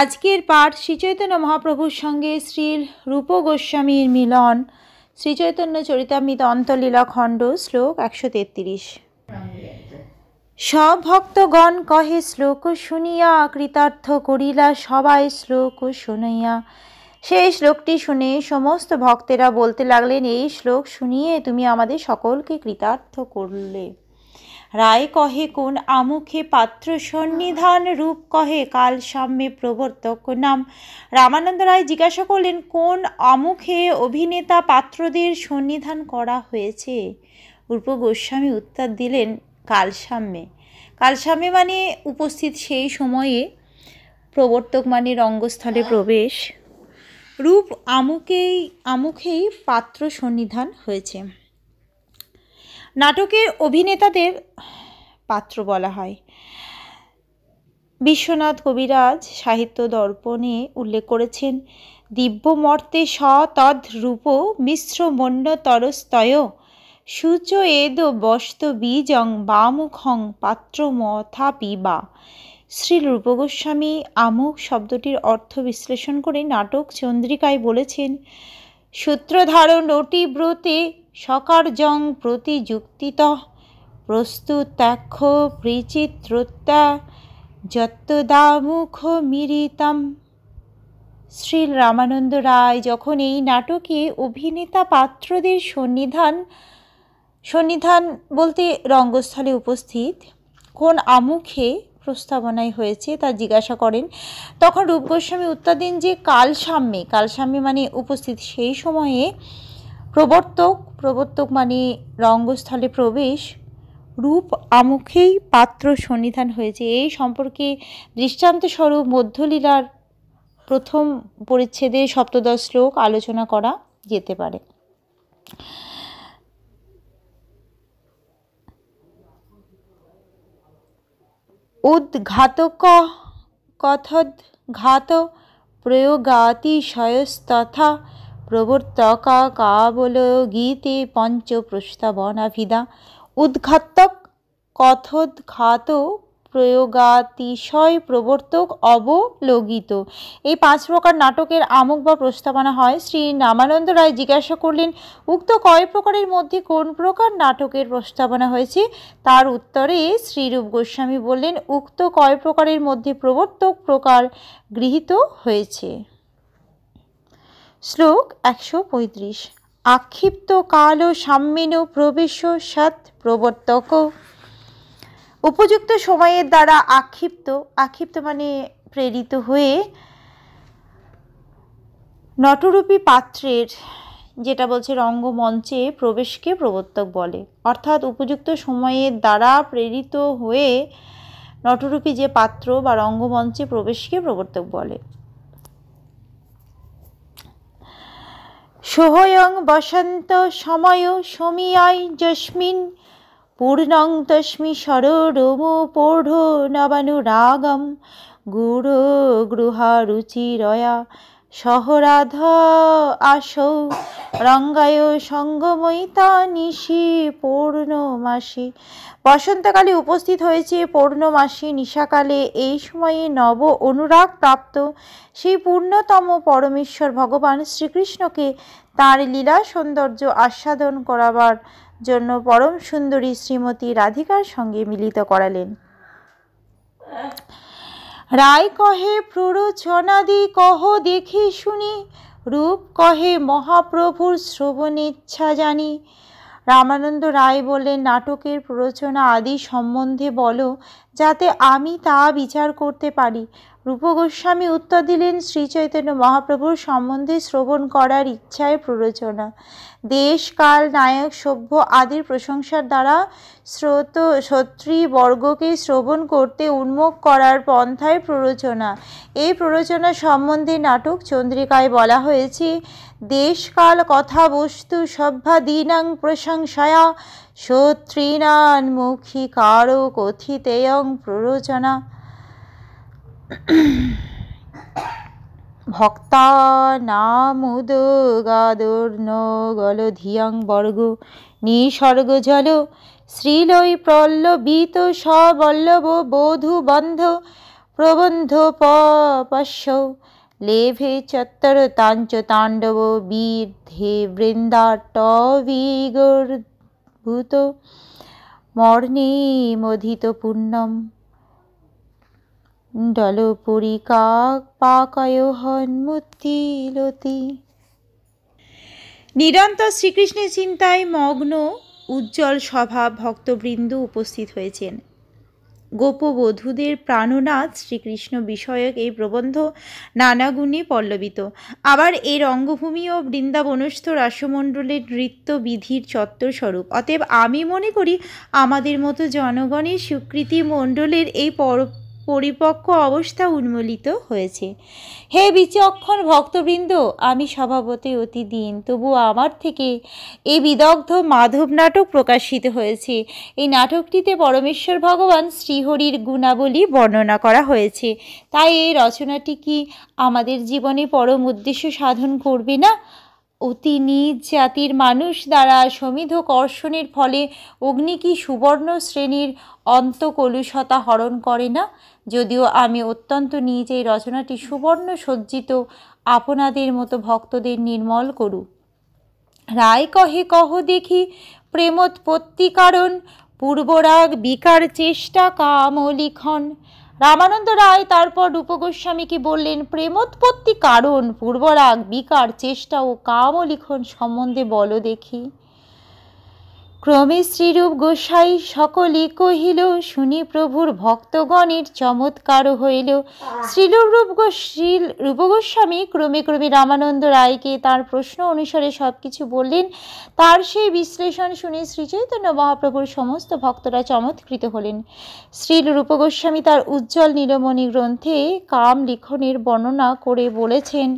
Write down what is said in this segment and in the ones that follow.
আজকের পাঠ শ্রীচৈতন্য মহাপ্রভুর সঙ্গে শ্রী রূপ গোস্বামীর মিলন শ্রীচৈতন্য চরিতামৃত অন্তলীলা খণ্ড শ্লোক একশো তেত্রিশ সব ভক্তগণ কহে শ্লোক শুনিয়া কৃতার্থ করিলা সবাই শ্লোক শুনিয়া সেই শ্লোকটি শুনে সমস্ত ভক্তেরা বলতে লাগলেন এই শ্লোক শুনিয়ে তুমি আমাদের সকলকে কৃতার্থ করলে রায় কহে কোন আমুখে পাত্র সন্নিধান রূপ কহে কাল সাম্যে প্রবর্তক নাম রামানন্দ রায় জিজ্ঞাসা করলেন কোন আমুখে অভিনেতা পাত্রদের সন্নিধান করা হয়েছে রূপ গোস্বামী উত্তর দিলেন কালসাম্যে কালসাম্যে মানে উপস্থিত সেই সময়ে প্রবর্তক মানে রঙ্গস্থলে প্রবেশ রূপ আমুকেই আমুখেই পাত্র সন্নিধান হয়েছে নাটকের অভিনেতাদের পাত্র বলা হয় বিশ্বনাথ কবিরাজ সাহিত্য দর্পণে উল্লেখ করেছেন দিব্য মর্তে সতদ রূপ মিশ্র তরস্তয় সূচ এদ বস্ত বীজং বামুখং পাত্র মথা পিবা শ্রী রূপগোস্বামী আমুক শব্দটির অর্থ বিশ্লেষণ করে নাটক চন্দ্রিকায় বলেছেন সূত্রধারণ নটি ব্রতে সকারজং প্রতিযুক্তিত প্রস্তুতাক্ষ প্রিচিত্রতা যত্তদামুখ মিরিতম শ্রী রামানন্দ রায় যখন এই নাটকে অভিনেতা পাত্রদের সন্নিধান সন্নিধান বলতে রঙ্গস্থলে উপস্থিত কোন আমুখে প্রস্তাবনায় হয়েছে তা জিজ্ঞাসা করেন তখন রূপ গোস্বামী উত্তর যে কালসাম্যে কালসাম্যে মানে উপস্থিত সেই সময়ে প্রবর্তক প্রবর্তক মানে রঙ্গস্থলে প্রবেশ রূপ আমুখেই পাত্র সন্নিধান হয়েছে এই সম্পর্কে দৃষ্টান্তস্বরূপ মধ্যলীলার প্রথম পরিচ্ছেদে সপ্তদশ শ্লোক আলোচনা করা যেতে পারে উদ্ঘাতক কথদ ঘাত প্রয়োগাতিশয়স্তথা প্রবর্তকা কাবল গীতে প্রস্তাবনাভিদা উদ্ঘাতক কথোদ্ঘাত প্রয়োগাতিশয় প্রবর্তক অবলোগিত এই পাঁচ প্রকার নাটকের আমক বা প্রস্তাবনা হয় শ্রী রামানন্দ রায় জিজ্ঞাসা করলেন উক্ত কয় প্রকারের মধ্যে কোন প্রকার নাটকের প্রস্তাবনা হয়েছে তার উত্তরে শ্রীরূপ গোস্বামী বললেন উক্ত কয় প্রকারের মধ্যে প্রবর্তক প্রকার গৃহীত হয়েছে শ্লোক একশো পঁয়ত্রিশ আক্ষিপ্ত কাল সাম্যেন প্রবেশ সৎ প্রবর্তক উপযুক্ত সময়ের দ্বারা আক্ষিপ্ত আক্ষিপ্ত মানে প্রেরিত হয়ে নটরূপী পাত্রের যেটা বলছে রঙ্গমঞ্চে প্রবেশকে প্রবর্তক বলে অর্থাৎ উপযুক্ত সময়ের দ্বারা প্রেরিত হয়ে নটরূপী যে পাত্র বা রঙ্গমঞ্চে প্রবেশকে প্রবর্তক বলে সোহয়ং বসন্ত সময় সমীয়ায় যস্মিন পূর্ণং তস্মি সরোরমূপূঢ় নবানুরাগম গুড় গৃহারুচিরয়া সহরাধ আসৌ রঙ্গায় সঙ্গময়িতা নিশি পূর্ণমাসী বসন্তকালে উপস্থিত হয়েছে পূর্ণমাসী নিশাকালে এই সময়ে নব অনুরাগ প্রাপ্ত সেই পূর্ণতম পরমেশ্বর ভগবান শ্রীকৃষ্ণকে তাঁর লীলা সৌন্দর্য আস্বাদন করাবার জন্য পরম সুন্দরী শ্রীমতী রাধিকার সঙ্গে মিলিত করালেন রায় কহে প্ররোচনাদি কহ দেখি শুনি রূপ কহে মহাপ্রভুর শ্রবণ ইচ্ছা জানি রামানন্দ রায় বললেন নাটকের প্ররোচনা আদি সম্বন্ধে বলো যাতে আমি তা বিচার করতে পারি রূপ গোস্বামী উত্তর দিলেন শ্রী চৈতন্য মহাপ্রভুর সম্বন্ধে শ্রবণ করার ইচ্ছায় প্ররোচনা দেশ কাল নায়ক সভ্য আদির প্রশংসার দ্বারা স্রোত বর্গকে শ্রবণ করতে উন্মুখ করার পন্থায় প্ররোচনা এই প্ররোচনা সম্বন্ধে নাটক চন্দ্রিকায় বলা হয়েছে দেশকাল কথা বস্তু সভ্যা দিনাং প্রশংসায়া মুখী কারো কথিতেয়ং প্ররোচনা ভক্তানামুদগাদুর্ন গলধিয়ং বর্গ নিসর্গ জল শ্রীলই প্রল্লবিত সবল্লব বন্ধ প্রবন্ধ পশ্য লেভে চত্তর তাঞ্চ তাণ্ডব বীর্ধে বৃন্দাটবিগর্ধ ভূত মর্ণেমধিত পুণ্যম ডলপুরী কাক পাকয় হন্মুত্তিলতি নিরন্তর শ্রীকৃষ্ণের চিন্তায় মগ্ন উজ্জ্বল স্বভাব ভক্তবৃন্দ উপস্থিত হয়েছেন গোপবধূদের প্রাণনাথ শ্রীকৃষ্ণ বিষয়ক এই প্রবন্ধ নানাগুণে পল্লবিত আবার এর অঙ্গভূমি ও বৃন্দাবনস্থ রাসমণ্ডলের নৃত্যবিধির চত্বরস্বরূপ অতএব আমি মনে করি আমাদের মতো জনগণের স্বীকৃতি মণ্ডলের এই পর পরিপক্ক অবস্থা উন্মোলিত হয়েছে হে বিচক্ষণ ভক্তবৃন্দ আমি স্বভাবতই অতি দিন তবু আমার থেকে এই বিদগ্ধ মাধব নাটক প্রকাশিত হয়েছে এই নাটকটিতে পরমেশ্বর ভগবান শ্রীহরির গুণাবলী বর্ণনা করা হয়েছে তাই এই রচনাটি কি আমাদের জীবনে পরম উদ্দেশ্য সাধন করবে না অতি নিজ জাতির মানুষ দ্বারা সমিধ কর্ষণের ফলে অগ্নি কি সুবর্ণ শ্রেণীর অন্তকলুষতা হরণ করে না যদিও আমি অত্যন্ত নিজ এই রচনাটি সুবর্ণ সজ্জিত আপনাদের মতো ভক্তদের নির্মল করু রায় কহে কহ দেখি প্রেমোৎপত্তি কারণ পূর্বরাগ বিকার চেষ্টা কামলিখন রামানন্দ রায় তারপর রূপগোস্বামীকে বললেন প্রেমোৎপত্তি কারণ পূর্বরাগ বিকার চেষ্টা ও কামলিখন সম্বন্ধে বলো দেখি ক্রমে শ্রীরূপ গোসাই সকলে কহিল শুনি প্রভুর ভক্তগণের চমৎকার হইল শ্রীরূপ রূপ রূপগোস্বামী ক্রমে ক্রমে রামানন্দ রায়কে তার প্রশ্ন অনুসারে সব কিছু বললেন তার সেই বিশ্লেষণ শুনে শ্রীচৈতন্য মহাপ্রভুর সমস্ত ভক্তরা চমৎকৃত হলেন শ্রীল রূপগোস্বামী তার উজ্জ্বল নীলমণি গ্রন্থে কাম লিখনের বর্ণনা করে বলেছেন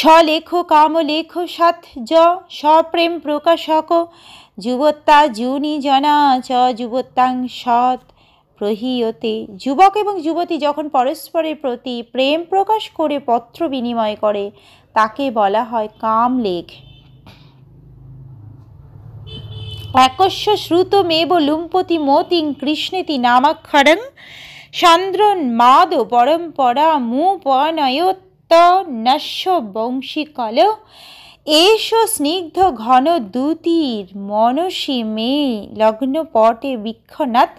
স্বলেখ কামলেখ সৎ জ স্বপ্রেম প্রকাশক যুবত্তা জুনি জনা চ যুবত্যাং সৎ প্রহিয়তে যুবক এবং যুবতী যখন পরস্পরের প্রতি প্রেম প্রকাশ করে পত্র বিনিময় করে তাকে বলা হয় কামলেখ একস্য শ্রুত মেব লুম্পতি মতিং কৃষ্ণেতি নামাক্ষরং সান্দ্রন মাদ পরম্পরা মুপনয়ত বংশী কল এষ স্নিগ্ধ ঘন দূতির মনসী মে লগ্নপটে বিক্ষণাৎ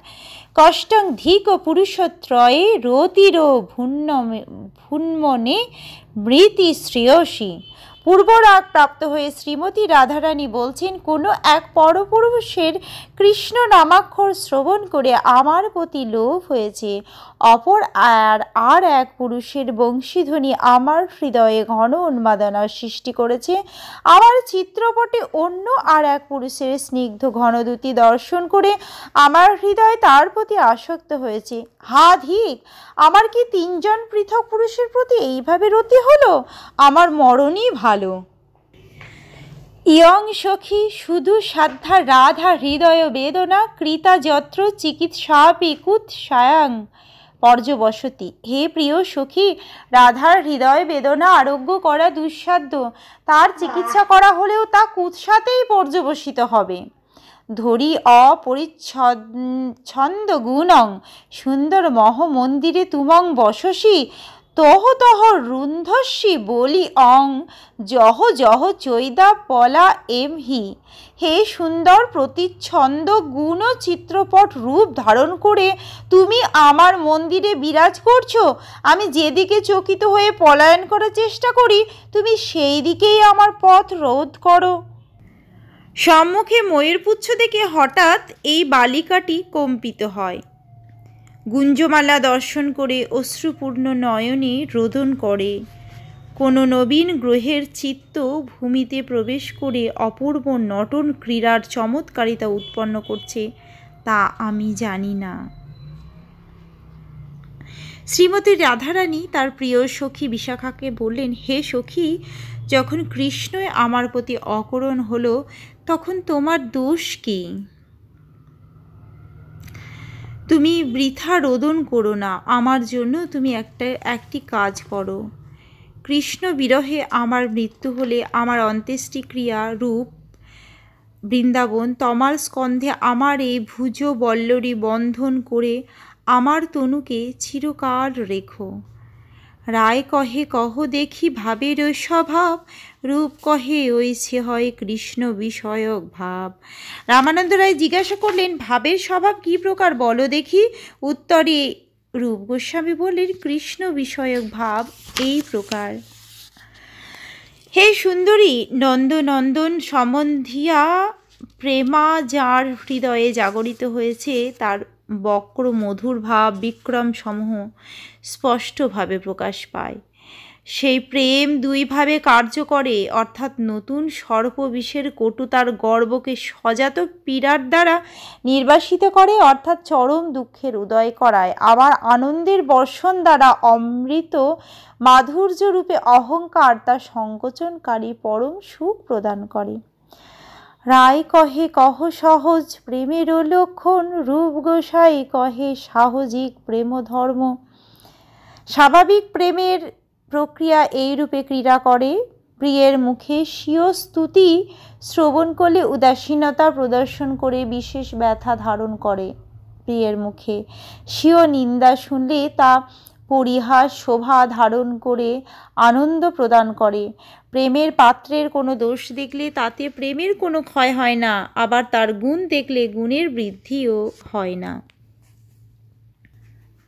কষ্টং ধিক পুরুষত্রয়ে রতির ভুন্ন ভুন্মনে মৃতি শ্রেয়সী পূর্বরাগ প্রাপ্ত হয়ে শ্রীমতী রাধারানী বলছেন কোনো এক পরপুরুষের কৃষ্ণ নামাক্ষর শ্রবণ করে আমার প্রতি লোভ হয়েছে অপর আর আর এক পুরুষের বংশীধ্বনি আমার হৃদয়ে ঘন উন্মাদনার সৃষ্টি করেছে আমার চিত্রপটে অন্য আর এক পুরুষের স্নিগ্ধ ঘনদূতি দর্শন করে আমার হৃদয় তার প্রতি আসক্ত হয়েছে হা ধিক আমার কি তিনজন পৃথক পুরুষের প্রতি এইভাবে রতি হলো আমার মরণই ভালো ভালো ইয়ং সখী শুধু সাধ্যা রাধা হৃদয় বেদনা কৃতা যত্র পিকুত সায়াং পর্যবসতি হে প্রিয় সখী রাধার হৃদয় বেদনা আরোগ্য করা দুঃসাধ্য তার চিকিৎসা করা হলেও তা কুৎসাতেই পর্যবসিত হবে ধরি অপরিচ্ছন্দ গুণং সুন্দর মহ মন্দিরে তুমং বসসি তহ তহ রুন্ধস্যি বলি অং জহ জহ চৈদা পলা এম হি হে সুন্দর প্রতিচ্ছন্দ গুণ চিত্রপট রূপ ধারণ করে তুমি আমার মন্দিরে বিরাজ করছো আমি যেদিকে চকিত হয়ে পলায়ন করার চেষ্টা করি তুমি সেই দিকেই আমার পথ রোধ করো সম্মুখে ময়ূরপুচ্ছ দেখে হঠাৎ এই বালিকাটি কম্পিত হয় গুঞ্জমালা দর্শন করে অশ্রুপূর্ণ নয়নে রোদন করে কোনো নবীন গ্রহের চিত্ত ভূমিতে প্রবেশ করে অপূর্ব নটন ক্রীড়ার চমৎকারিতা উৎপন্ন করছে তা আমি জানি না শ্রীমতী রাধারানী তার প্রিয় সখী বিশাখাকে বললেন হে সখী যখন কৃষ্ণই আমার প্রতি অকরণ হলো তখন তোমার দোষ কী তুমি বৃথা রোদন করো না আমার জন্য তুমি একটা একটি কাজ করো কৃষ্ণ বিরহে আমার মৃত্যু হলে আমার অন্ত্যেষ্টিক্রিয়া রূপ বৃন্দাবন তমাল স্কন্ধে আমার এই ভুজ বল্লরী বন্ধন করে আমার তনুকে চিরকাল রেখো রায় কহে কহ দেখি ভাবের ওই স্বভাব রূপ কহে ওই সে হয় কৃষ্ণ বিষয়ক ভাব রামানন্দ রায় জিজ্ঞাসা করলেন ভাবের স্বভাব কি প্রকার বলো দেখি উত্তরে রূপ গোস্বামী বললেন কৃষ্ণ বিষয়ক ভাব এই প্রকার হে সুন্দরী নন্দনন্দন সম্বন্ধিয়া প্রেমা যার হৃদয়ে জাগরিত হয়েছে তার বক্র মধুর ভাব বিক্রম সমূহ স্পষ্টভাবে প্রকাশ পায় সেই প্রেম দুইভাবে কার্য করে অর্থাৎ নতুন সর্পবিষের কটুতার গর্বকে সজাত পীড়ার দ্বারা নির্বাসিত করে অর্থাৎ চরম দুঃখের উদয় করায় আবার আনন্দের বর্ষণ দ্বারা অমৃত মাধুর্যরূপে অহংকার তা সংকোচনকারী পরম সুখ প্রদান করে রায় কহে কহ সহজ প্রেমের লক্ষণ রূপ গোসাই কহে সাহজিক প্রেম ধর্ম স্বাভাবিক প্রেমের প্রক্রিয়া এই রূপে ক্রীড়া করে প্রিয়ের মুখে স্বীয় স্তুতি শ্রবণ করলে উদাসীনতা প্রদর্শন করে বিশেষ ব্যথা ধারণ করে প্রিয়ের মুখে স্বীয় নিন্দা শুনলে তা পরিহাস শোভা ধারণ করে আনন্দ প্রদান করে প্রেমের পাত্রের কোনো দোষ দেখলে তাতে প্রেমের কোনো ক্ষয় হয় না আবার তার গুণ দেখলে গুণের বৃদ্ধিও হয় না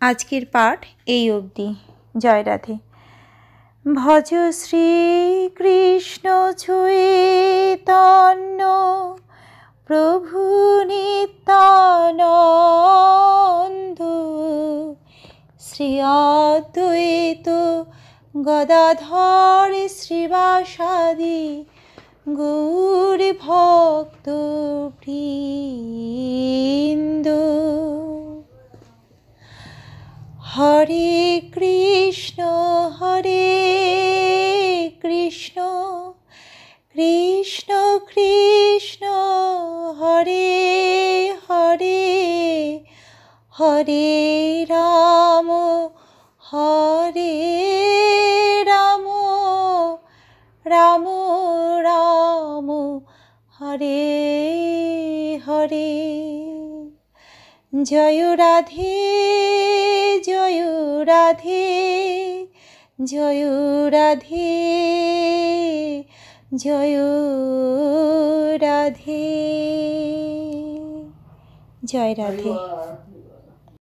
আজকের পাঠ এই অবধি জয় রাধে ভজ শ্রীকৃষ্ণ চৈতন্য প্রভু নিত্যানন্দ শ্রী অদ্বৈত গদাধর শ্রীবাসাদি গৌর ভক্ত প্রিয় রাম রাম হরে হরে জয় রাধে জয় রাধে জয় রাধে জয় রাধে জয় রাধে